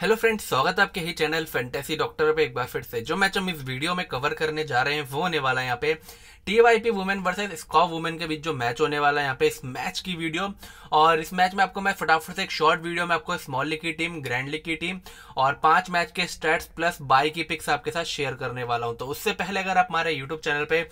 hello friends स्वागत है आपके ही चैनल फैंटेसी डॉक्टर पे एक बार फिर से जो मैच हम इस वीडियो में कवर करने जा रहे हैं वो होने वाला है यहाँ पे टीवाईपी वुमेन वर्सेज स्कॉप वुमेन के बीच जो मैच होने वाला है यहाँ पे इस मैच की वीडियो और इस मैच में आपको मैं फटाफट से एक शॉर्ट वीडियो में आपको स्मॉल लीग की टीम ग्रैंड लीग की टीम और पांच मैच के स्टेट्स प्लस बाई की पिक्स आपके साथ शेयर करने वाला हूँ तो उससे पहले अगर आप हमारे यूट्यूब चैनल पे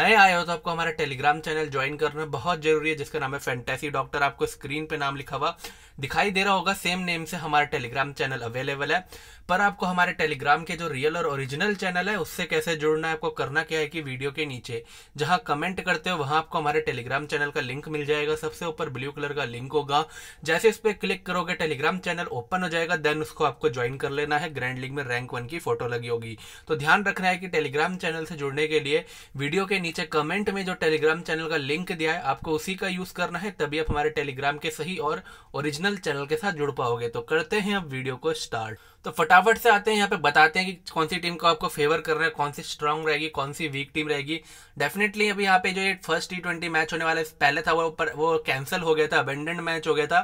नए आए हो तो आपको हमारा टेलीग्राम चैनल ज्वाइन करना बहुत जरूरी है जिसका नाम है फैंटेसी डॉक्टर आपको स्क्रीन पे नाम लिखा हुआ दिखाई दे रहा होगा सेम नेम से हमारा टेलीग्राम चैनल अवेलेबल है पर आपको हमारे टेलीग्राम के जो रियल और ओरिजिनल चैनल है उससे कैसे जुड़ना है आपको करना क्या है कि वीडियो के नीचे जहां कमेंट करते हो वहां आपको हमारे टेलीग्राम चैनल का लिंक मिल जाएगा सबसे ऊपर ब्लू कलर का लिंक होगा जैसे इस पर क्लिक करोगे टेलीग्राम चैनल ओपन हो जाएगा देन उसको आपको ज्वाइन कर लेना है ग्रैंड लीग में रैंक वन की फोटो लगी होगी तो ध्यान रखना है कि टेलीग्राम चैनल से जुड़ने के लिए वीडियो के नीचे कमेंट में जो टेलीग्राम चैनल का लिंक दिया है आपको उसी का यूज करना है तभी आप हमारे टेलीग्राम के सही और ओरिजिनल चैनल के साथ जुड़ पाओगे तो करते हैं अब वीडियो को स्टार्ट तो फटाफट से आते हैं यहाँ पे बताते हैं कि कौन सी टीम को आपको फेवर कर रहे हैं कौन सी स्ट्रांग रहेगी कौन सी वीक टीम रहेगी डेफिनेटली अभी यहाँ पे जो ये फर्स्ट टी ट्वेंटी मैच होने वाला है पहले था वो पर, वो कैंसिल हो गया था अबेंडेंट मैच हो गया था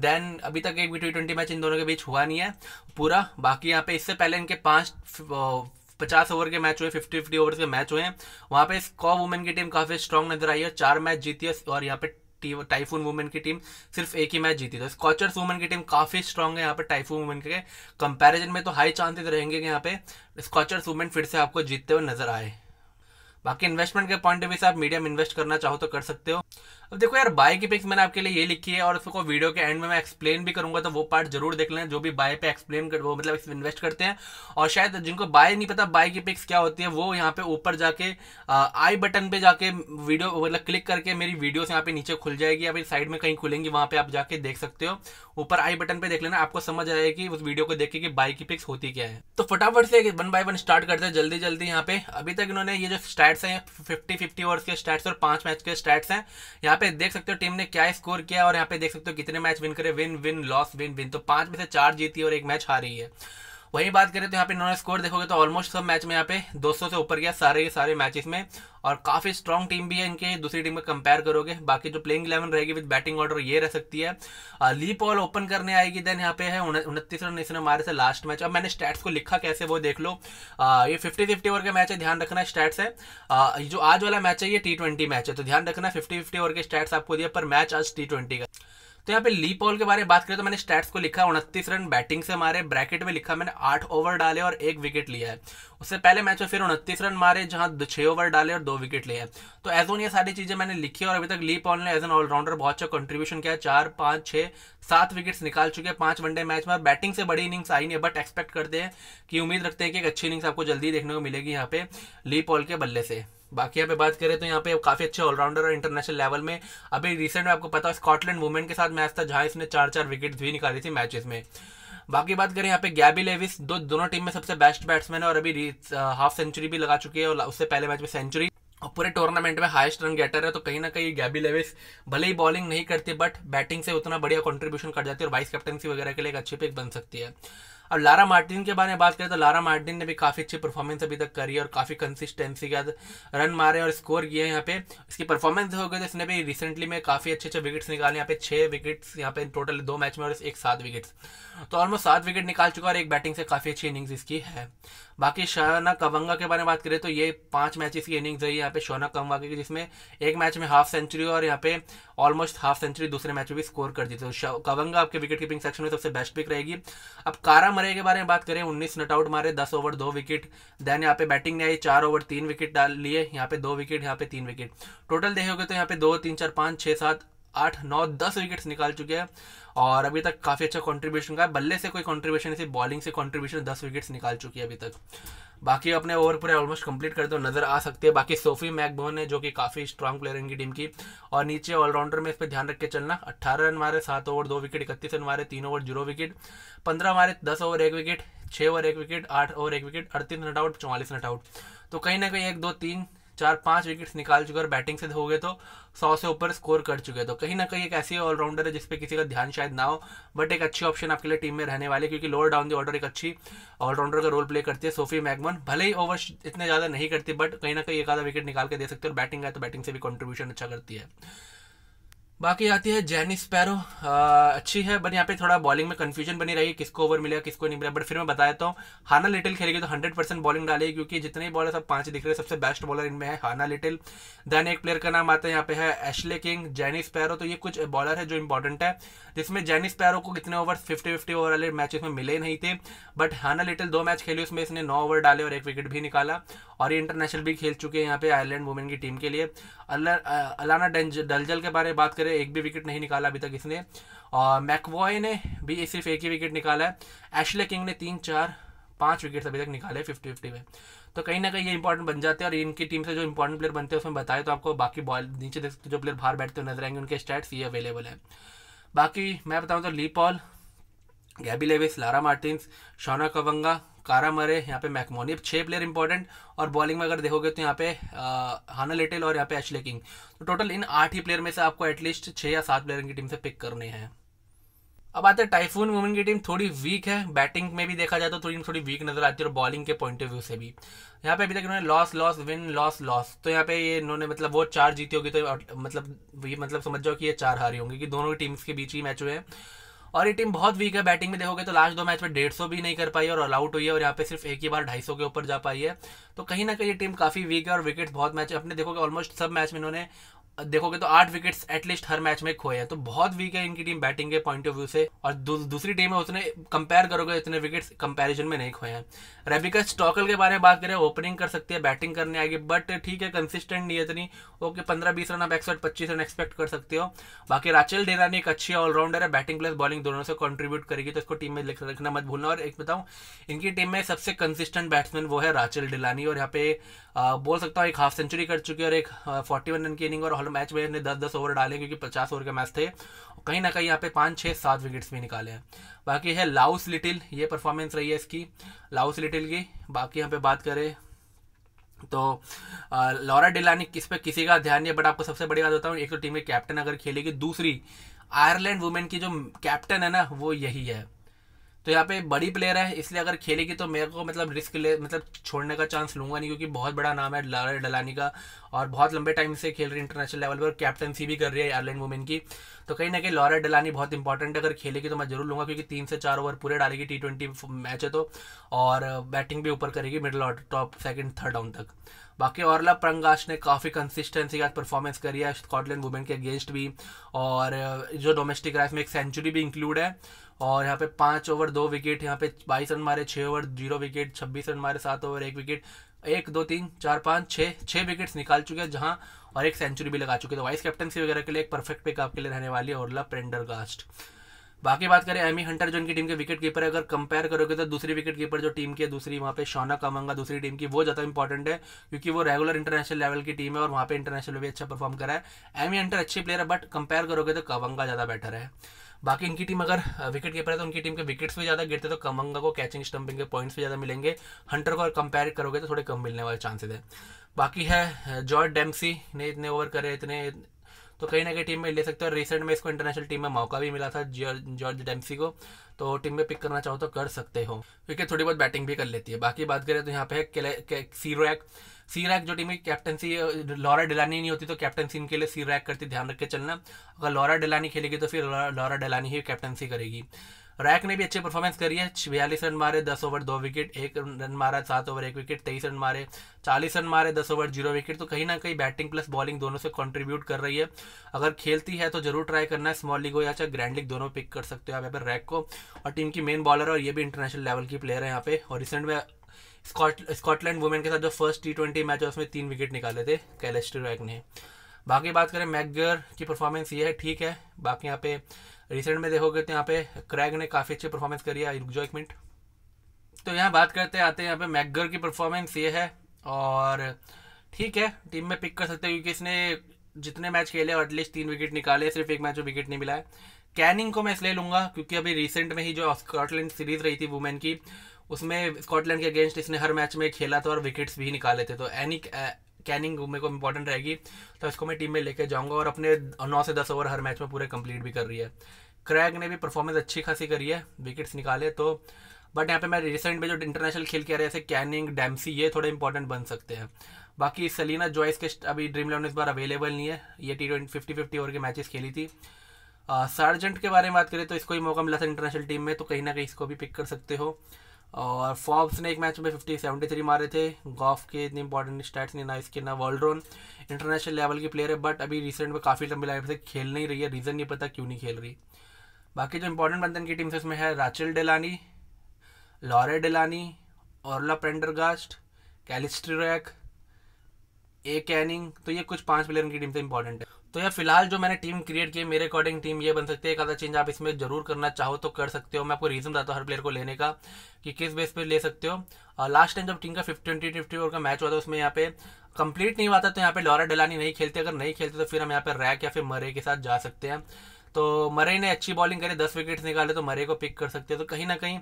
देन अभी तक एक भी टी ट्वेंटी मैच इन दोनों के बीच हुआ नहीं है पूरा बाकी यहाँ पे इससे पहले इनके पाँच पचास ओवर के मैच हुए फिफ्टी फिफ्टी ओवर के मैच हुए हैं वहाँ पे स्कॉ वुमेन की टीम काफ़ी स्ट्रॉन्ग नजर आई है चार मैच जीती है और यहाँ पे टाइफून वुमेन की टीम सिर्फ एक ही मैच जीती तो स्कॉचर्स वुमेन की टीम काफ़ी स्ट्रांग है यहाँ पे टाइफून वुमेन के कंपैरिजन में तो हाई चांसेस रहेंगे कि यहाँ पे स्कॉचर्स वुमेन फिर से आपको जीतते हुए नजर आए बाकी इन्वेस्टमेंट के पॉइंट ऑफ व्यू से आप मीडियम इन्वेस्ट करना चाहो तो कर सकते हो अब देखो यार बाय की पिक्स मैंने आपके लिए ये लिखी है और उसको वीडियो के एंड में मैं एक्सप्लेन भी करूंगा तो वो पार्ट जरूर देख लें जो भी बाय पे एक्सप्लेन कर वो मतलब इन्वेस्ट करते हैं और शायद जिनको बाय नहीं पता बाय की पिक्स क्या होती है वो यहाँ पे ऊपर जाके आई बटन पे जाके वीडियो मतलब क्लिक करके मेरी वीडियोस यहाँ पे नीचे खुल जाएगी या फिर साइड में कहीं खुलेंगी वहाँ पे आप जाके देख सकते हो ऊपर आई बटन पे देख लेना आपको समझ आएगी कि उस वीडियो को देखे कि बाय की पिक्स होती क्या है तो फटाफट से वन बाय वन स्टार्ट करते हैं जल्दी जल्दी यहाँ पे अभी तक इन्होंने ये जो स्टैट्स हैं फिफ्टी फिफ्टी ओवर्स के स्टैट्स और पांच मैच के स्टैट्स हैं यहाँ पे देख सकते हो टीम ने क्या स्कोर किया और यहाँ पे देख सकते हो कितने मैच विन करे win win loss win win तो पांच में से चार जीती और एक मैच हारी है वहीं बात करें तो यहाँ पे इन्होंने स्कोर देखोगे तो ऑलमोस्ट सब मैच में यहाँ पे 200 से ऊपर गया सारे सारे मैचेस में और काफ़ी स्ट्रॉन्ग टीम भी है इनके दूसरी टीम में कंपेयर करोगे बाकी जो प्लेइंग इलेवन रहेगी विद बैटिंग ऑर्डर ये रह सकती है ली पॉल ओपन करने आएगी देन यहाँ पे है उनतीस रन इसने मारे से लास्ट मैच अब मैंने स्टैट्स को लिखा कैसे वो देख लो आ, ये फिफ्टी फिफ्टी ओवर का मैच है ध्यान रखना स्टैट्स है आ, जो आज वाला मैच है ये टी मैच है तो ध्यान रखना फिफ्टी फिफ्टी ओवर के स्टैट्स आपको दिया पर मैच आज टी का तो यहाँ पे ली पॉल के बारे में बात करें तो मैंने स्टैट्स को लिखा उनतीस रन बैटिंग से मारे ब्रैकेट में लिखा मैंने आठ ओवर डाले और एक विकेट लिया है उससे पहले मैच में फिर उनतीस रन मारे जहां छह ओवर डाले और दो विकेट लिए तो एज ऑन ये सारी चीज़ें मैंने लिखी और अभी तक ली पॉल ने एज एन ऑलराउंडर बहुत अच्छा कंट्रीब्यूशन किया चार पांच छह सात विकेट्स निकाल चुके हैं पांच वनडे मैच में बैटिंग से बड़ी इनिंग्स आई नहीं है बट एक्सपेक्ट करते हैं कि उम्मीद रखते हैं कि एक अच्छी इनिंग्स आपको जल्दी देखने को मिलेगी यहाँ पे ली पॉल के बल्ले से बाकी यहाँ पे बात करें तो यहाँ पे काफ़ी अच्छे ऑलराउंडर और इंटरनेशनल लेवल में अभी रिसेंट में आपको पता है स्कॉटलैंड वुमेन के साथ मैच था जहां इसने चार चार विकेट भी निकाली थी मैचेस में बाकी बात करें यहाँ पे गैबी लेविस दो दोनों टीम में सबसे बेस्ट बैट्समैन है और अभी हाफ सेंचुरी uh, भी लगा चुकी है और उससे पहले मैच में सेंचुरी और पूरे टूर्नामेंट में हाईएस्ट रन गेटर है तो कहीं ना कहीं गैबी लेविस भले ही बॉलिंग नहीं करती बट बैटिंग से उतना बढ़िया कंट्रीब्यूशन कर जाती है और वाइस कैप्टनसी वगैरह के लिए एक अच्छी पिक बन सकती है अब लारा मार्टिन के बारे में बात करें तो लारा मार्टिन ने भी काफ़ी अच्छी परफॉर्मेंस अभी तक करी है और काफ़ी कंसिस्टेंसी के रन मारे और स्कोर किए यहाँ पे इसकी परफॉर्मेंस हो गई तो इसने भी रिसेंटली में काफ़ी अच्छे अच्छे विकेट्स निकाले यहाँ पे छह विकेट्स यहाँ पे टोटल दो मैच में और एक सात विकेट्स तो ऑलमोस्ट सात विकेट निकाल चुका और एक बैटिंग से काफ़ी अच्छी इनिंग्स इसकी है बाकी शौनक कवंगा के बारे में बात करें तो ये पांच मैच की इनिंग्स रही है यहाँ पे शौनक कवंगा की जिसमें एक मैच में हाफ सेंचुरी और यहाँ पे ऑलमोस्ट हाफ सेंचुरी दूसरे मैच में भी स्कोर कर दी तो कवंगा आपके विकेट कीपिंग सेक्शन में सबसे बेस्ट पिक रहेगी अब कारा मरे के बारे में बात करें उन्नीस नट आउट मारे दस ओवर दो विकेट देन यहाँ पे बैटिंग ने आई चार ओवर तीन विकेट डाल लिए यहाँ पे दो विकेट यहाँ पे तीन विकेट टोटल देखोगे तो यहाँ पे दो तीन चार पाँच छः सात आठ नौ दस विकेट्स निकाल चुके हैं और अभी तक काफ़ी अच्छा कंट्रीब्यूशन का है बल्ले से कोई कंट्रीब्यूशन इसे बॉलिंग से कंट्रीब्यूशन दस विकेट्स निकाल चुकी है अभी तक बाकी अपने ओवर पूरे ऑलमोस्ट कंप्लीट कर दो नजर आ सकते हैं बाकी सोफी मैकबोन है जो कि काफ़ी स्ट्रांग प्लेयर है इनकी टीम की और नीचे ऑलराउंडर में इस पर ध्यान रख के चलना अट्ठारह रन मारे सात ओवर दो विकेट इकतीस रन मारे तीन ओवर जीरो विकेट पंद्रह मारे दस ओवर एक विकेट छः ओवर एक विकेट आठ ओवर एक विकेट अड़तीस नट आउट चौवालीस नट आउट तो कहीं ना कहीं एक दो तीन चार पांच विकेट्स निकाल चुके और बैटिंग से हो गए तो सौ से ऊपर स्कोर कर चुके तो कहीं ना कहीं एक ऐसी ऑलराउंडर है जिसपे किसी का ध्यान शायद ना हो बट एक अच्छी ऑप्शन आपके लिए टीम में रहने वाले क्योंकि लोअर डाउन दी ऑर्डर एक अच्छी ऑलराउंडर का रोल प्ले करती है सोफी मैगमन भले ही ओवर इतने ज़्यादा नहीं करती बट कहीं ना कहीं एक आधा विकेट निकाल के दे सकते हो और बैटिंग है तो बैटिंग से भी कॉन्ट्रीब्यूशन अच्छा करती है बाकी आती है जैनी स्पैरो अच्छी है बट यहाँ पे थोड़ा बॉलिंग में कन्फ्यूजन बनी रही है किसको ओवर मिलेगा किसको नहीं मिला बट फिर मैं बता देता हूँ हाना लिटिल खेलेगी तो हंड्रेड परसेंट बॉलिंग डालेगी क्योंकि जितने बॉलर सब पांच दिख रहे हैं सबसे बेस्ट बॉलर इनमें है हाना लिटिल देन एक प्लेयर का नाम आता है यहाँ पे है एशले किंग जैनी स्पैरो तो ये कुछ बॉलर है जो इंपॉर्टेंट है जिसमें जैनी स्पैरो को कितने ओवर फिफ्टी फिफ्टी ओवर वाले मैच इसमें मिले नहीं थे बट हाना लिटिल दो मैच खेले उसमें इसने नौ ओवर डाले और एक विकेट भी निकाला और ये इंटरनेशनल भी खेल चुके हैं यहाँ पे आयरलैंड वुमेन की टीम के लिए अलाना डलजल के बारे में बात करें पे एक भी विकेट नहीं निकाला अभी तक इसने और मैकवॉय ने भी सिर्फ एक ही विकेट निकाला है एशले किंग ने तीन चार पाँच विकेट्स अभी तक निकाले फिफ्टी फिफ्टी में तो कहीं ना कहीं ये इंपॉर्टेंट बन जाते हैं और इनकी टीम से जो इंपॉर्टेंट प्लेयर बनते हैं उसमें बताए तो आपको बाकी बॉल नीचे देख सकते जो प्लेयर बाहर बैठते हुए नजर आएंगे उनके स्टैट्स ये अवेलेबल है बाकी मैं बताऊँ तो Leah Paul Gaby Lewis Lara Martins Shauna Kavanagh Cara Murray यहाँ पे मैकमोनी छह प्लेयर इंपॉर्टेंट और बॉलिंग में अगर देखोगे तो यहाँ पे हाना लिटिल और यहाँ पे एशले किंग तो टोटल इन आठ ही प्लेयर में से आपको एटलीस्ट छः या सात प्लेयर की टीम से पिक करने हैं अब आते हैं टाइफून वुमेन की टीम थोड़ी वीक है बैटिंग में भी देखा जाए तो थोड़ी थोड़ी वीक नजर आती है और बॉलिंग के पॉइंट ऑफ व्यू से भी यहाँ पे अभी तक इन्होंने loss loss win loss loss तो यहाँ पे ये इन्होंने मतलब वो चार जीती होगी तो मतलब ये मतलब समझ जाओ कि ये चार हारी होंगी कि दोनों टीम्स के बीच ही मैच हुए हैं और ये टीम बहुत वीक है बैटिंग में देखोगे तो लास्ट दो मैच में डेढ़ सौ भी नहीं कर पाई और ऑल आउट हुई है और यहाँ पे सिर्फ एक ही बार ढाई सौ के ऊपर जा पाई है तो कहीं ना कहीं ये टीम काफ़ी वीक है और विकेट्स बहुत मैच अपने देखोगे ऑलमोस्ट सब मैच में इन्होंने देखोगे तो आठ विकेट्स एटलीस्ट हर मैच में खोए हैं तो बहुत वीक है इनकी टीम बैटिंग के पॉइंट ऑफ व्यू से और दू, दूसरी टीम है उसने कंपेयर करोगे इतने विकेट्स कंपेरिजन में नहीं खोए हैं रेबिका स्टॉकल के बारे में बात करें ओपनिंग कर सकती है बैटिंग करने आएगी बट ठीक है कंसिस्टेंट नहीं है इतनी ओके पंद्रह बीस रन आप एक पच्चीस रन एक्सपेक्ट कर सकते हो बाकी राचल डेरानी एक अच्छी ऑलराउंडर है बैटिंग प्लस बॉलिंग दोनों से कॉन्ट्रीब्यूट करेगी तो इसको टीम में रखना मत भूलना और एक बताऊँ इनकी टीम में सबसे कंसिस्टेंट बैट्समैन वो है राचल डिलानी और यहाँ पे बोल सकता हूँ एक हाफ सेंचुरी कर चुकी है और एक फोर्टी वन रन की इनिंग और मैच में इन्हें दस दस ओवर डाले क्योंकि पचास ओवर के मैच थे कहीं ना कहीं यहाँ पे पाँच छः सात विकेट्स भी निकाले हैं बाकी है लाउस लिटिल ये परफॉर्मेंस रही है इसकी लाउस लिटिल की बाकी यहाँ पे बात करें तो लॉरा डिलानी किस पे किसी का ध्यान नहीं है बट आपको सबसे बड़ी बात बताऊँ एक तो टीम के कैप्टन अगर खेलेगी दूसरी आयरलैंड वुमेन की जो कैप्टन है ना वो यही है तो यहाँ पे बड़ी प्लेयर है इसलिए अगर खेलेगी तो मेरे को मतलब रिस्क ले मतलब छोड़ने का चांस लूंगा नहीं क्योंकि बहुत बड़ा नाम है लारा डलानी का और बहुत लंबे टाइम से खेल रही है इंटरनेशनल लेवल पर कैप्टनसी भी कर रही है आयरलैंड वुमेन की तो कहीं ना कहीं लॉरा डलानी बहुत इंपॉर्टेंट है अगर खेलेगी तो मैं जरूर लूंगा क्योंकि तीन से चार ओवर पूरे डालेगी टी ट्वेंटी मैच है तो और बैटिंग भी ऊपर करेगी middle order top second third down तक बाकी औरला प्रंगाश ने काफ़ी कंसिस्टेंसी का परफॉर्मेंस करी है स्कॉटलैंड वुमेन के अगेंस्ट भी और जो डोमेस्टिक राइस में एक सेंचुरी भी इंक्लूड है और यहाँ पे पाँच ओवर दो विकेट यहाँ पे बाईस रन मारे छः ओवर जीरो विकेट छब्बीस रन मारे सात ओवर एक विकेट एक दो तीन चार पाँच छः छः विकेट्स निकाल चुके हैं जहाँ और एक सेंचुरी भी लगा चुके तो वाइस कैप्टनसी वगैरह के लिए एक परफेक्ट पिक आपके लिए रहने वाली है औरला प्रेंडर गास्ट बाकी बात करें एमी हंटर जो इनकी टीम के विकेट कीपर है अगर कंपेयर करोगे तो दूसरी विकेट कीपर जो टीम की है दूसरी वहाँ पे शौना कमंगा दूसरी टीम की वो ज़्यादा इंपॉर्टेंट है क्योंकि वो रेगुलर इंटरनेशनल लेवल की टीम है और वहाँ पे इंटरनेशनल भी अच्छा परफॉर्म करा है एमी हंटर अच्छी प्लेयर है बट कंपेयर करोगे तो कमंगा ज़्यादा बेटर है बाकी इनकी टीम अगर विकेट कीपर है तो उनकी टीम के विकेट्स भी ज़्यादा गिरते तो कमंगा को कैचिंग स्टंपिंग के पॉइंट्स भी ज़्यादा मिलेंगे हंटर को अगर कंपेयर करोगे तो थोड़े कम मिलने वाले चांसेस है बाकी है जॉर्ज डेम्सी ने इतने ओवर करे इतने तो कहीं ना कहीं टीम में ले सकते हो रिसेंट में इसको इंटरनेशनल टीम में मौका भी मिला था जॉर्ज डेम्सी को तो टीम में पिक करना चाहो तो कर सकते हो क्योंकि थोड़ी बहुत बैटिंग भी कर लेती है बाकी बात करें तो यहाँ पे सीरोक सीरैक रैक जो टीम की कैप्टनसी लॉरा डिलानी नहीं होती तो कैप्टनसी इनके लिए सीरैक करती ध्यान रख के चलना अगर लॉरा डिलानी खेलेगी तो फिर लॉरा डिलानी ही कैप्टनसी करेगी रैक ने भी अच्छी परफॉर्मेंस करी है बयालीस रन मारे दस ओवर दो विकेट एक रन मारा सात ओवर एक विकेट तेईस रन मारे चालीस रन मारे दस ओवर जीरो विकेट तो कहीं ना कहीं बैटिंग प्लस बॉलिंग दोनों से कंट्रीब्यूट कर रही है अगर खेलती है तो जरूर ट्राई करना है स्मॉल लीग हो या चाहे ग्रैंड लीग दोनों पिक कर सकते हो आप यहाँ पर रैक को और टीम की मेन बॉलर है और ये भी इंटरनेशनल लेवल की प्लेयर है यहाँ पे और रिसेंट में स्कॉटलैंड वुमेन के साथ जो फर्स्ट टी ट्वेंटी मैच है उसमें तीन विकेट निकाले थे कैलेस्टर रैक ने बाकी बात करें मैगर की परफॉर्मेंस ये है ठीक है बाकी यहाँ पे रिसेंट में देखोगे तो यहाँ पे क्रैग ने काफ़ी अच्छी परफॉर्मेंस करी है रुक जाओ एक मिनट तो यहाँ बात करते आते हैं यहाँ पे मैगर की परफॉर्मेंस ये है और ठीक है टीम में पिक कर सकते हो क्योंकि इसने जितने मैच खेले और एटलीस्ट तीन विकेट निकाले सिर्फ एक मैच में विकेट नहीं मिला है कैनिंग को मैं इसलिए लूँगा क्योंकि अभी रिसेंट में ही जो स्कॉटलैंड सीरीज रही थी वुमेन की उसमें स्कॉटलैंड के अगेंस्ट इसने हर मैच में खेला था और विकेट्स भी निकाले थे तो एनी कैनिंग मेरे को इंपॉर्टेंट रहेगी तो इसको मैं टीम में लेके जाऊंगा और अपने नौ से दस ओवर हर मैच में पूरे कंप्लीट भी कर रही है क्रैग ने भी परफॉर्मेंस अच्छी खासी करी है विकेट्स निकाले तो बट यहाँ पे मैं रिसेंट में जो इंटरनेशनल खेल के आ रहे हैं जैसे कैनिंग डैमसी ये थोड़े इंपॉर्टेंट बन सकते हैं बाकी सलीना जॉयस के अभी ड्रीम इलेवन इस बार अवेलेबल नहीं है ये T twenty fifty fifty over के मैचेस खेली थी सार्जेंट के बारे में बात करें तो इसको ही मौका मिला था इंटरनेशनल टीम में तो कहीं ना कहीं इसको भी पिक कर सकते हो और फॉब्स ने एक मैच में फिफ्टी सेवेंटी थ्री मारे थे गॉफ के इतने इंपॉर्टेंट स्टैट्स नहीं ना इसके ना वर्ल्ड रोन इंटरनेशनल लेवल की प्लेयर है बट अभी रिसेंट में काफ़ी लंबी लाइफ से खेल नहीं रही है रीज़न नहीं पता क्यों नहीं खेल रही बाकी जो इंपॉर्टेंट बंधन की टीम्स उसमें है Rachel Delany Laura Delany Orla Prendergast Celeste Raack ए कैनिंग तो ये कुछ पांच प्लेयर की टीम से इंपॉर्टेंट है तो यह फिलहाल जो मैंने टीम क्रिएट की मेरे अकॉर्डिंग टीम ये बन सकती है एक आधा चेंज आप इसमें जरूर करना चाहो तो कर सकते हो मैं आपको रीजन बताता हूँ हर प्लेयर को लेने का कि किस बेस पे ले सकते हो लास्ट टाइम जब टीम का फिफ्टी ट्वेंटी फिफ्टी ओवर का मैच हुआ था उसमें यहाँ पे कंप्लीट नहीं हुआ था तो यहाँ पे लॉरा डलानी नहीं खेलते अगर नहीं खेलते तो फिर हम यहाँ पे रैक या फिर मरे के साथ जा सकते हैं तो मरे ने अच्छी बॉलिंग करी दस विकेट्स निकाले तो मरे को पिक कर सकते हैं तो कहीं ना कहीं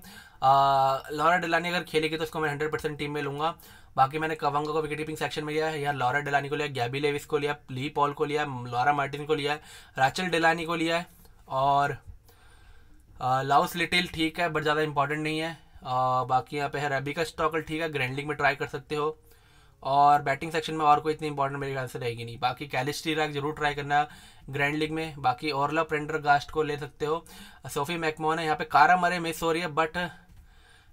लॉरा डलानी अगर खेलेगी तो उसको मैं हंड्रेड परसेंट टीम में लूंगा बाकी मैंने कवंगा को विकेट कीपिंग सेक्शन में लिया है यार लॉरा डेलानी को लिया गैबी लेविस को लिया ली पॉल को लिया लॉरा मार्टिन को लिया है राचल डेलानी को लिया है और लाउस लिटिल ठीक है बट ज़्यादा इंपॉर्टेंट नहीं है आ, बाकी यहाँ पे है रबी का स्टॉकल ठीक है ग्रैंड लीग में ट्राई कर सकते हो और बैटिंग सेक्शन में और कोई इतनी इंपॉर्टेंट मेरे ख्याल से रहेगी नहीं बाकी कैलिस्टी रैक जरूर ट्राई करना ग्रैंड लीग में बाकी ओरला प्रेंडर गास्ट को ले सकते हो सोफी मैकमोन है यहाँ पे कारा मरे मिस हो रही है बट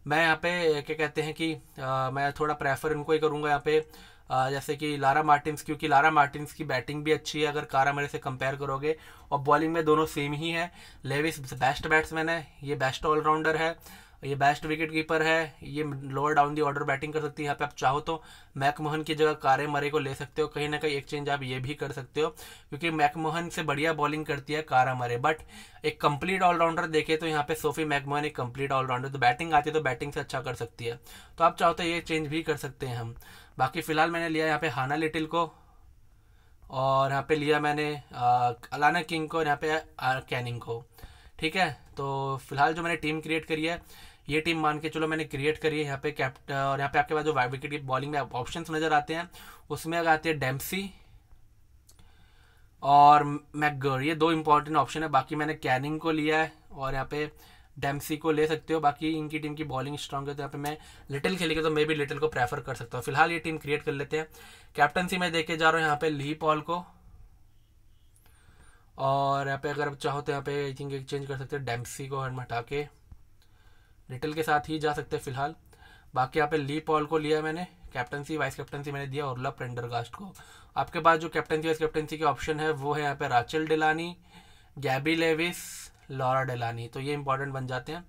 मैं यहाँ पे क्या कहते हैं कि आ, मैं थोड़ा प्रेफर इनको ही करूँगा यहाँ पे आ, जैसे कि लारा मार्टिन्स क्योंकि लारा मार्टिन्स की बैटिंग भी अच्छी है अगर कारा मेरे से कंपेयर करोगे और बॉलिंग में दोनों सेम ही है लेविस बेस्ट बैट्समैन है ये बेस्ट ऑलराउंडर है ये बेस्ट विकेट कीपर है ये lower down the order batting कर सकती है यहाँ पे आप चाहो तो मैकमोहन की जगह कारे मरे को ले सकते हो कहीं ना कहीं एक चेंज आप ये भी कर सकते हो क्योंकि मैकमोहन से बढ़िया बॉलिंग करती है कारा मरे बट एक कंप्लीट ऑलराउंडर देखे तो यहाँ पे सोफी मैकमोहन एक कंप्लीट ऑलराउंडर तो बैटिंग आती है तो बैटिंग से अच्छा कर सकती है तो आप चाहो तो ये चेंज भी कर सकते हैं हम बाकी फिलहाल मैंने लिया यहाँ पे हाना लिटिल को और यहाँ पे लिया मैंने अलाना किंग को और यहाँ पे कैनिंग को ठीक है तो फिलहाल जो मैंने टीम क्रिएट करी है ये टीम मान के चलो मैंने क्रिएट करी है यहाँ पे कैप्ट और यहाँ पे आपके पास जो विकेट की बॉलिंग में ऑप्शन नज़र आते हैं उसमें आते हैं डेम्सी और मैगर ये दो इंपॉर्टेंट ऑप्शन है बाकी मैंने कैनिंग को लिया है और यहाँ पे डेम्सी को ले सकते हो बाकी इनकी टीम की बॉलिंग स्ट्रांग है तो यहाँ पे मैं लिटिल खेलेगा तो मैं भी लिटिल को प्रेफर कर सकता हूँ फिलहाल ये टीम क्रिएट कर लेते हैं कैप्टनसी मैं देखे जा रहा हूँ यहाँ पे ली पॉल को और यहाँ पे अगर आप चाहो तो यहाँ पे आई थिंक चेंज कर सकते हैं डेम्सी को हम हटा के लिटिल के साथ ही जा सकते हैं फिलहाल बाकी यहाँ पे ली पॉल को लिया मैंने कैप्टनसी वाइस कैप्टनसी मैंने दिया और प्रेंडरगास्ट को आपके पास जो कैप्टनसी वाइस कैप्टनसी के ऑप्शन है वो है यहाँ पे Rachel Delany Gaby Lewis Laura Delany तो ये इंपॉर्टेंट बन जाते हैं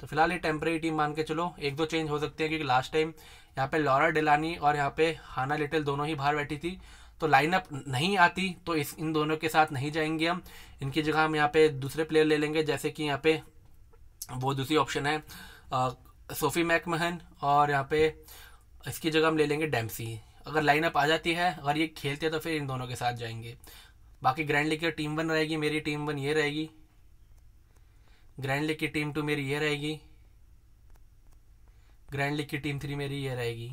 तो फिलहाल ये टेम्प्रेरी टीम मान के चलो एक दो चेंज हो सकते हैं क्योंकि लास्ट टाइम यहाँ पे लॉरा डिलानी और यहाँ पे हाना लिटिल दोनों ही बाहर बैठी थी तो लाइनअप नहीं आती तो इस इन दोनों के साथ नहीं जाएंगे हम इनकी जगह हम यहाँ पे दूसरे प्लेयर ले लेंगे जैसे कि यहाँ पे वो दूसरी ऑप्शन है सोफी मैकमहन और यहाँ पे इसकी जगह हम ले लेंगे डैम्सी अगर लाइनअप आ जाती है अगर ये खेलते हैं तो फिर इन दोनों के साथ जाएंगे बाकी ग्रैंड लीग की टीम वन रहेगी मेरी टीम वन ये रहेगी ग्रैंड लीग की टीम टू मेरी ये रहेगी ग्रैंड लीग की टीम थ्री मेरी ये रहेगी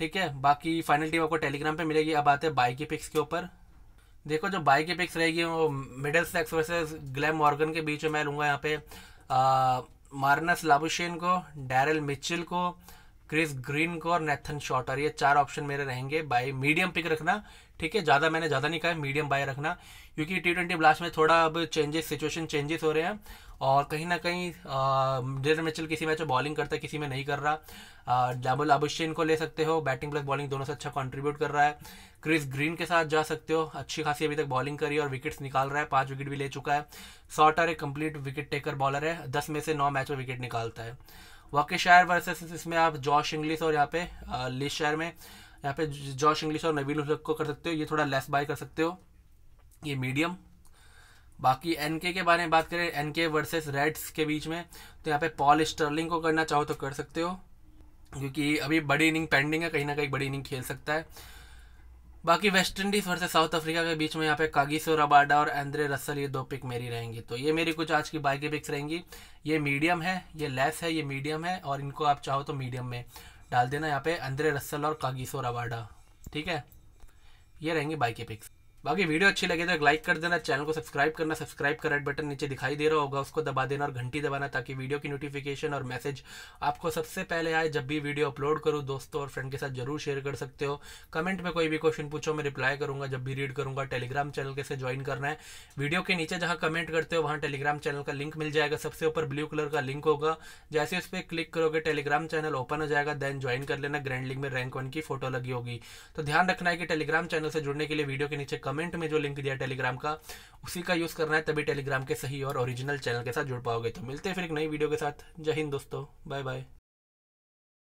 ठीक है बाकी फाइनल टीम आपको टेलीग्राम पे मिलेगी अब आते हैं बाई की पिक्स के ऊपर देखो जो बाई की पिक्स रहेगी वो Middlesex versus Glamorgan के बीच में मैं लूँगा यहाँ पे मार्नस लाबुशेन को डैरल मिचिल को क्रिस ग्रीन को और नेथन शॉटर ये चार ऑप्शन मेरे रहेंगे बाई मीडियम पिक रखना ठीक है ज़्यादा मैंने ज़्यादा नहीं कहा मीडियम बाय रखना क्योंकि टी ट्वेंटी ब्लास्ट में थोड़ा अब चेंजेस सिचुएशन चेंजेस हो रहे हैं और कहीं ना कहीं डेर मिचल किसी मैच में बॉलिंग करता है किसी में नहीं कर रहा डबल अबुशेन को ले सकते हो बैटिंग प्लस बॉलिंग दोनों से अच्छा कंट्रीब्यूट कर रहा है क्रिस ग्रीन के साथ जा सकते हो अच्छी खासी अभी तक बॉलिंग करी और विकेट्स निकाल रहा है पाँच विकेट भी ले चुका है सॉटर एक कंप्लीट विकेट टेकर बॉलर है दस में से नौ मैच में विकेट निकालता है वाकई शायर वर्सेस इसमें आप जॉश इंग्लिस और यहाँ पे लिस्ट शायर में यहाँ पे जॉश इंग्लिश और नवीन उलक को कर सकते हो ये थोड़ा लेस बाय कर सकते हो ये मीडियम बाकी एनके के बारे में बात करें एनके वर्सेस रेड्स के बीच में तो यहाँ पे पॉल स्टर्लिंग को करना चाहो तो कर सकते हो क्योंकि अभी बड़ी इनिंग पेंडिंग है कहीं ना कहीं बड़ी इनिंग खेल सकता है बाकी West Indies versus South Africa के बीच में यहाँ पे कागिसो रबाडा और एंद्रे रसल ये दो पिक मेरी रहेंगी तो ये मेरी कुछ आज की बाइक पिक्स रहेंगी ये मीडियम है ये लेस है ये मीडियम है और इनको आप चाहो तो मीडियम में डाल देना यहाँ पे एंद्रे रसल और कागिसो रबाडा ठीक है ये रहेंगी बाइक पिक्स बाकी वीडियो अच्छी लगे तो एक लाइक कर देना चैनल को सब्सक्राइब करना सब्सक्राइब का रेड बटन नीचे दिखाई दे रहा होगा उसको दबा देना और घंटी दबाना ताकि वीडियो की नोटिफिकेशन और मैसेज आपको सबसे पहले आए जब भी वीडियो अपलोड करूँ दोस्तों और फ्रेंड के साथ जरूर शेयर कर सकते हो कमेंट में कोई भी क्वेश्चन पूछो मैं रिप्लाई करूंगा जब भी रीड करूँगा टेलीग्राम चैनल कैसे ज्वाइन करना है वीडियो के नीचे जहाँ कमेंट करते हो वहाँ टेलीग्राम चैनल का लिंक मिल जाएगा सबसे ऊपर ब्लू कलर का लिंक होगा जैसे उस पर क्लिक करोगे टेलीग्राम चैनल ओपन हो जाएगा देन ज्वाइन कर लेना ग्रैंड लिंक में रैंक वन की फोटो लगी होगी तो ध्यान रखना है कि टेलीग्राम चैनल से जुड़ने के लिए वीडियो के नीचे कमेंट में जो लिंक दिया टेलीग्राम का उसी का यूज़ करना है तभी टेलीग्राम के सही और ओरिजिनल चैनल के साथ जुड़ पाओगे तो मिलते हैं फिर एक नई वीडियो के साथ जय हिंद दोस्तों बाय बाय